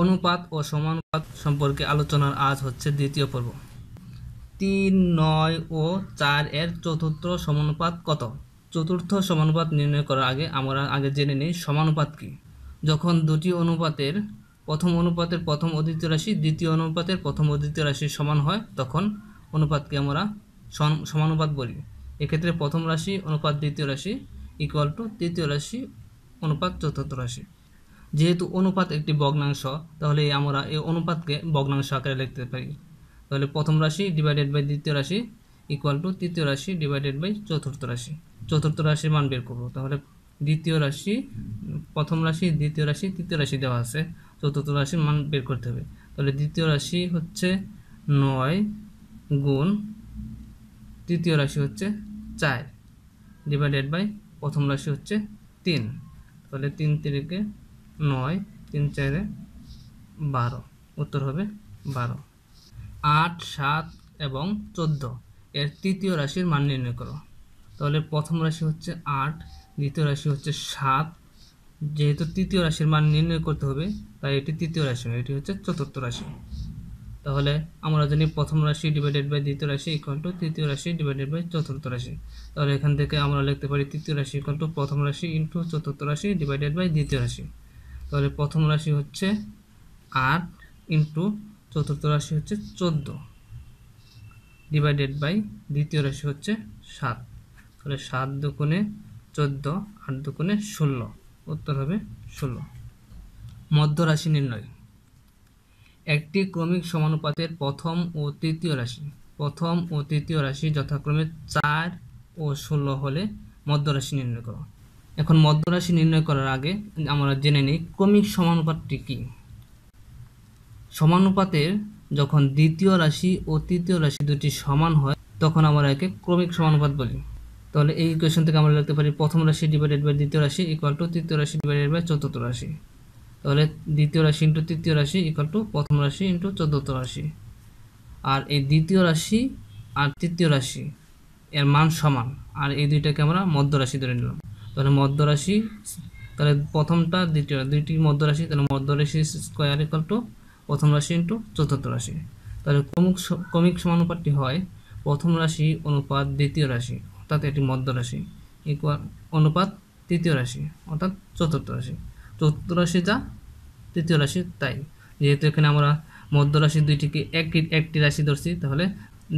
অনুপাত ও সমানুপাত সম্পর্কে আলোচনার আজ হচ্ছে দ্বিতীয় পর্ব তিন নয় ও চার এর চতুর্থ সমানুপাত কত চতুর্থ সমানুপাত নির্ণয় করার আগে আমরা আগে জেনে নিই সমানুপাত কী যখন দুটি অনুপাতের প্রথম অনুপাতের প্রথম অদিত রাশি দ্বিতীয় অনুপাতের প্রথম অদিত রাশির সমান হয় তখন অনুপাতকে আমরা সমানুপাত বলি এক্ষেত্রে প্রথম রাশি অনুপাত দ্বিতীয় রাশি ইকুয়াল টু তৃতীয় রাশি অনুপাত চতুর্থ রাশি যেহেতু অনুপাত একটি ভগ্নাংশ তাহলে আমরা এই অনুপাতকে ভগ্নাংশ আকারে লিখতে পারি তাহলে প্রথম রাশি ডিভাইডেড বাই দ্বিতীয় রাশি ইকুয়াল টু তৃতীয় রাশি ডিভাইডেড বাই চতুর্থ রাশি চতুর্থ রাশির মান বের করবো তাহলে দ্বিতীয় রাশি প্রথম রাশি দ্বিতীয় রাশি তৃতীয় রাশি দেওয়া আছে চতুর্থ রাশির মান বের করতে হবে তাহলে দ্বিতীয় রাশি হচ্ছে নয় গুণ তৃতীয় রাশি হচ্ছে চার ডিভাইডেড বাই প্রথম রাশি হচ্ছে তিন তাহলে তিন তিরিকে নয় তিন চারে বারো উত্তর হবে বারো আট সাত এবং চোদ্দ এর তৃতীয় রাশির মান নির্ণয় করো তাহলে প্রথম রাশি হচ্ছে আট দ্বিতীয় রাশি হচ্ছে সাত যেহেতু তৃতীয় রাশির মান নির্ণয় করতে হবে তাই এটি তৃতীয় রাশি এটি হচ্ছে চতুর্থ রাশি তাহলে আমরা জানি প্রথম রাশি ডিভাইডেড বাই দ্বিতীয় রাশি ইকুয়াল টু তৃতীয় রাশি ডিভাইডেড বাই চতুর্থ রাশি তাহলে এখান থেকে আমরা লিখতে পারি তৃতীয় রাশি ইকুয়াল টু প্রথম রাশি ইন্টু চতুর্থ রাশি ডিভাইডেড বাই দ্বিতীয় রাশি তাহলে প্রথম রাশি হচ্ছে আট ইন্টু চতুর্থ রাশি হচ্ছে চোদ্দ ডিভাইডেড বাই দ্বিতীয় রাশি হচ্ছে সাত তাহলে সাত দুকোণে চোদ্দ আট দুকোণে ষোলো উত্তর হবে ষোলো মধ্য রাশি নির্ণয় একটি ক্রমিক সমানুপাতের প্রথম ও তৃতীয় রাশি প্রথম ও তৃতীয় রাশি যথাক্রমে চার ও ষোলো হলে মধ্য রাশি নির্ণয় করো এখন মধ্যরাশি নির্ণয় করার আগে আমরা জেনে নিই ক্রমিক সমানুপাতটি কী সমানুপাতের যখন দ্বিতীয় রাশি ও তৃতীয় রাশি দুটি সমান হয় তখন আমরা একে ক্রমিক সমানুপাত বলি তাহলে এই ইকুয়েশন থেকে আমরা লিখতে পারি প্রথম রাশি ডিভাইডেড বাই দ্বিতীয় রাশি ইকুয়াল টু তৃতীয় রাশি ডিভাইডেড বাই চতুর্থ রাশি তাহলে দ্বিতীয় রাশি ইন্টু তৃতীয় রাশি ইকুয়াল টু প্রথম রাশি ইন্টু চতুর্থ রাশি আর এই দ্বিতীয় রাশি আর তৃতীয় রাশি এর মান সমান আর এই দুইটাকে আমরা মধ্য রাশি ধরে নিলাম তাহলে মধ্যরাশি তাহলে প্রথমটা দ্বিতীয় দুইটি মধ্যরাশি তাহলে মধ্যরাশি স্কোয়ার ইকাল টু প্রথম রাশি ইন্টু চতুর্থ রাশি তাহলে ক্রমিক ক্রমিক সমানুপাতটি হয় প্রথম রাশি অনুপাত দ্বিতীয় রাশি অর্থাৎ এটি মধ্যরাশি ইকুয়াল অনুপাত তৃতীয় রাশি অর্থাৎ চতুর্থ রাশি চতুর্থ রাশি যা তৃতীয় রাশি তাই যেহেতু এখানে আমরা মধ্যরাশি দুইটিকে একটি একটি রাশি ধরছি তাহলে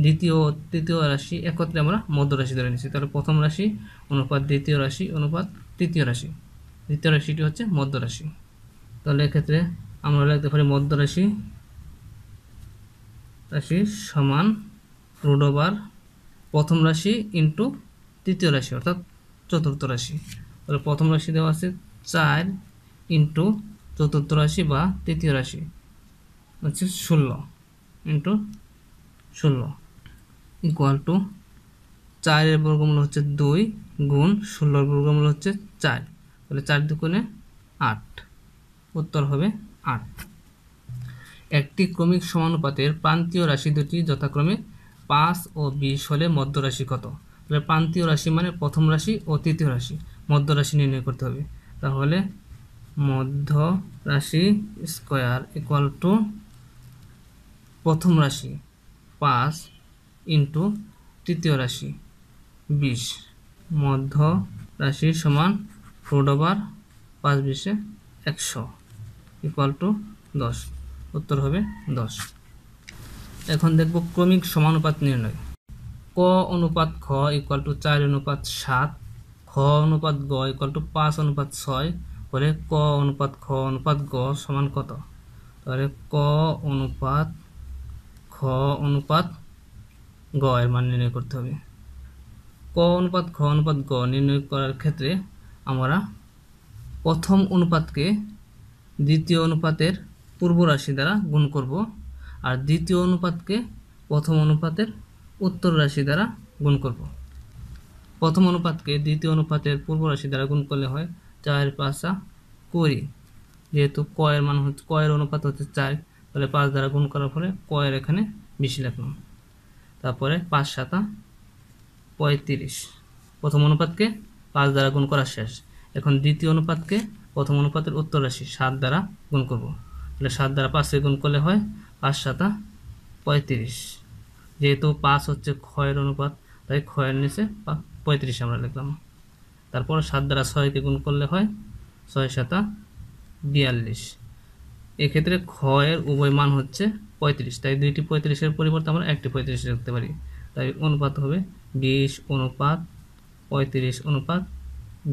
দ্বিতীয় তৃতীয় রাশি একত্রে আমরা মধ্য রাশি ধরে নিচ্ছি তাহলে প্রথম রাশি অনুপাত দ্বিতীয় রাশি অনুপাত তৃতীয় রাশি দ্বিতীয় রাশিটি হচ্ছে মধ্য রাশি তাহলে এক্ষেত্রে আমরা লিখতে পারি মধ্য রাশি রাশি সমান রুডোবার প্রথম রাশি ইন্টু তৃতীয় রাশি অর্থাৎ চতুর্থ রাশি তাহলে প্রথম রাশি দেওয়া আছে চার ইন্টু চতুর্থ রাশি বা তৃতীয় রাশি হচ্ছে ষোলো ইন্টু ষোলো ইকুয়াল টু চারের বর্গমূল হচ্ছে দুই গুণ ষোলোর বর্গমূল হচ্ছে চার তাহলে চার দুগুণে আট উত্তর হবে আট একটি ক্রমিক সমানুপাতের প্রান্তীয় রাশি দুটি যথাক্রমে পাঁচ ও বিশ হলে মধ্যরাশি কত তাহলে প্রান্তীয় রাশি মানে প্রথম রাশি ও তৃতীয় রাশি মধ্যরাশি নির্ণয় করতে হবে তাহলে মধ্য রাশি স্কোয়ার ইকুয়াল টু প্রথম রাশি পাঁচ ইন্টু তৃতীয় রাশি বিশ মধ্য রাশি সমান রুট ওভার পাঁচ বিশে একশো ইকুয়াল টু দশ উত্তর হবে দশ এখন দেখব ক্রমিক সমানুপাত নির্ণয় ক অনুপাত খ ইকুয়াল টু চার অনুপাত সাত খ অনুপাত গ ইকুয়াল টু পাঁচ অনুপাত ছয় হলে ক অনুপাত খ অনুপাত গ সমান কত তাহলে ক অনুপাত খ অনুপাত গ এর মান নির্ণয় করতে হবে ক অনুপাত খ অনুপাত গ নির্ণয় করার ক্ষেত্রে আমরা প্রথম অনুপাতকে দ্বিতীয় অনুপাতের পূর্ব রাশি দ্বারা গুণ করব আর দ্বিতীয় অনুপাতকে প্রথম অনুপাতের উত্তর রাশি দ্বারা গুণ করব প্রথম অনুপাতকে দ্বিতীয় অনুপাতের পূর্ব রাশি দ্বারা গুণ করলে হয় চায়ের পাঁচা করি যেহেতু কয়ের মান হচ্ছে কয়ের অনুপাত হচ্ছে চার তাহলে পাঁচ দ্বারা গুণ করার ফলে কয়ের এখানে বিশ লিখলাম তারপরে পাঁচ সাতা পঁয়ত্রিশ প্রথম অনুপাতকে পাঁচ দ্বারা গুণ করা শেষ এখন দ্বিতীয় অনুপাতকে প্রথম অনুপাতের উত্তর রাশি সাত দ্বারা গুণ করব তাহলে সাত দ্বারা পাঁচে গুণ করলে হয় পাঁচ সাতা পঁয়ত্রিশ যেহেতু পাঁচ হচ্ছে ক্ষয়ের অনুপাত তাই ক্ষয়ের নিচে পঁয়ত্রিশ আমরা লিখলাম তারপর সাত দ্বারা ছয়কে গুণ করলে হয় ছয় সাতা বিয়াল্লিশ এক্ষেত্রে ক্ষয়ের উভয় মান হচ্ছে পঁয়ত্রিশ তাই দুইটি পঁয়ত্রিশের পরিবর্তে আমরা একটি পঁয়ত্রিশ রাখতে পারি তাই অনুপাত হবে বিশ অনুপাত পঁয়ত্রিশ অনুপাত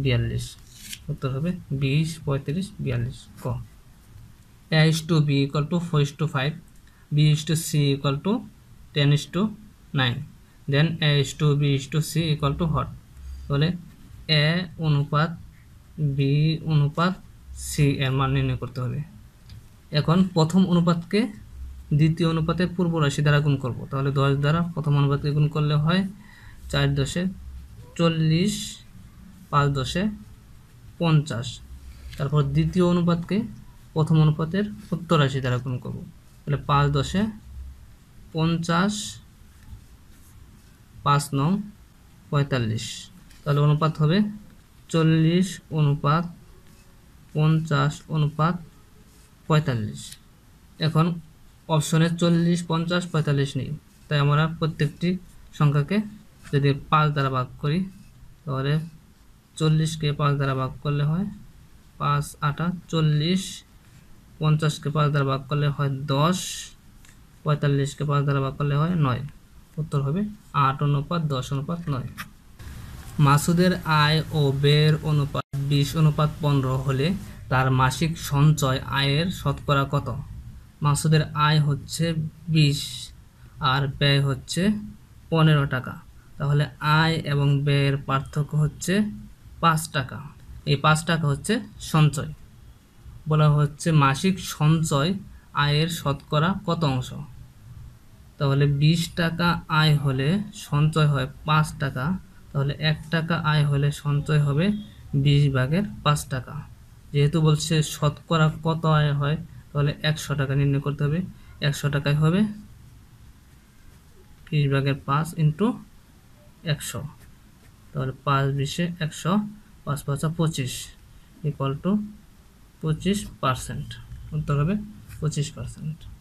বিয়াল্লিশ উত্তর হবে বিশ পঁয়ত্রিশ বিয়াল্লিশ ক is to B equal to four to five B is to C equal to ten is to nine then A is to B is to C equal to হট তাহলে এ অনুপাত বি অনুপাত সি এর মান নির্ণয় করতে হবে এখন প্রথম অনুপাতকে দ্বিতীয় অনুপাতে পূর্ব রাশি দ্বারা গুণ করব তাহলে দশ দ্বারা প্রথম অনুপাতকে গুণ করলে হয় চার দশে চল্লিশ পাঁচ দশে পঞ্চাশ তারপর দ্বিতীয় অনুপাতকে প্রথম অনুপাতের উত্তর রাশি দ্বারা গুণ করব তাহলে পাঁচ দশে পঞ্চাশ পাঁচ নং পঁয়তাল্লিশ তাহলে অনুপাত হবে চল্লিশ অনুপাত পঞ্চাশ অনুপাত পঁয়তাল্লিশ এখন অপশনে চল্লিশ পঞ্চাশ পঁয়তাল্লিশ নেই তাই আমরা প্রত্যেকটি সংখ্যাকে যদি পাঁচ দ্বারা ভাগ করি তাহলে চল্লিশকে পাঁচ দ্বারা ভাগ করলে হয় পাঁচ আটা চল্লিশ পঞ্চাশকে পাঁচ দ্বারা ভাগ করলে হয় দশ পঁয়তাল্লিশকে পাঁচ দ্বারা ভাগ করলে হয় নয় উত্তর হবে আট অনুপাত দশ অনুপাত নয় মাসুদের আয় ও ব্যয়ের অনুপাত বিশ অনুপাত পনেরো হলে তার মাসিক সঞ্চয় আয়ের শতকরা কত মাসুদের আয় হচ্ছে বিশ আর ব্যয় হচ্ছে পনেরো টাকা তাহলে আয় এবং ব্যয়ের পার্থক্য হচ্ছে পাঁচ টাকা এই পাঁচ টাকা হচ্ছে সঞ্চয় বলা হচ্ছে মাসিক সঞ্চয় আয়ের শতকরা কত অংশ তাহলে বিশ টাকা আয় হলে সঞ্চয় হয় পাঁচ টাকা তাহলে এক টাকা আয় হলে সঞ্চয় হবে বিশ ভাগের পাঁচ টাকা যেহেতু বলছে শতকরা কত আয় হয় তাহলে একশো টাকা নির্ণয় করতে হবে একশো টাকায় হবে ত্রিশ ভাগের পাঁচ ইন্টু একশো তাহলে পাঁচ বিশে একশো পাঁচ পাঁচা পঁচিশ ইকুয়াল টু পঁচিশ পার্সেন্ট উত্তর হবে পঁচিশ পার্সেন্ট